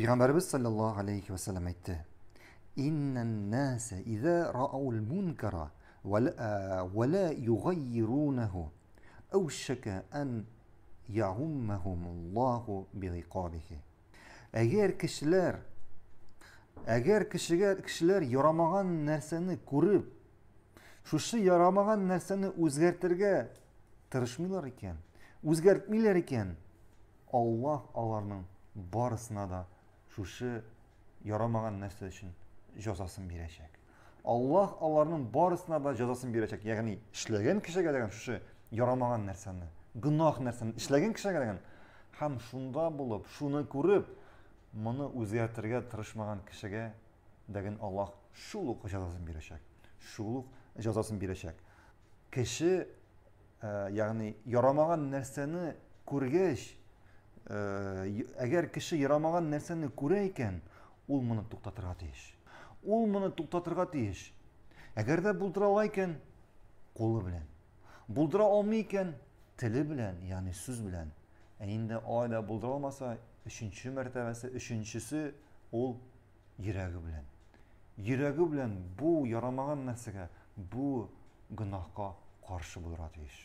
Peygamberimiz sallallahu алейхи ve sellem "Иннан наса иза izâ мункара munkara e, ve lâ ау шака ан яуммахум Аллаһу билиқабихи". Әгәр кешеләр Әгәр кешегә кешеләр ярамаган нәрсәне күреп, шушы ярамаған нәрсәне үзгәртергә тырышмыйлар икән, үзгәртмиләр икән, Аллаһ аларның барысына да шушы Ярамаған нәрсе үшін жазасын бирәчәк. Аллаһ аларның барысына да жазасын бирәчәк. Яғни, эшләгән кешегә дигән шушы Ярамаған нәрсәні, гынах нәрсәне эшләгән кешегә дигән һәм шунда болып, шуны күреп, моны үзгәртергә тырышмаған кешегә деген Аллаһ шул ук жазасын бирәчәк. Шул ук жазасын бирәчәк. Кеше, э, яғни ярамаған нәрсені Э, әгәр кеше ярамаган нәрсәне күрә икән, ул моны туктатырга тиеш. Ул моны туктатырга тиеш. Әгәр дә булдыра икән, кулы белән. Булдыра алмый икән, теле белән, яни сүз белән. Ә инде айда булдыра алмаса, өченче мәртәбәсе, өченчесе ул йөрәгі белән. Йөрәге белән бу ярамаган нәрсәгә, бу гынахка каршы булырга тиеш.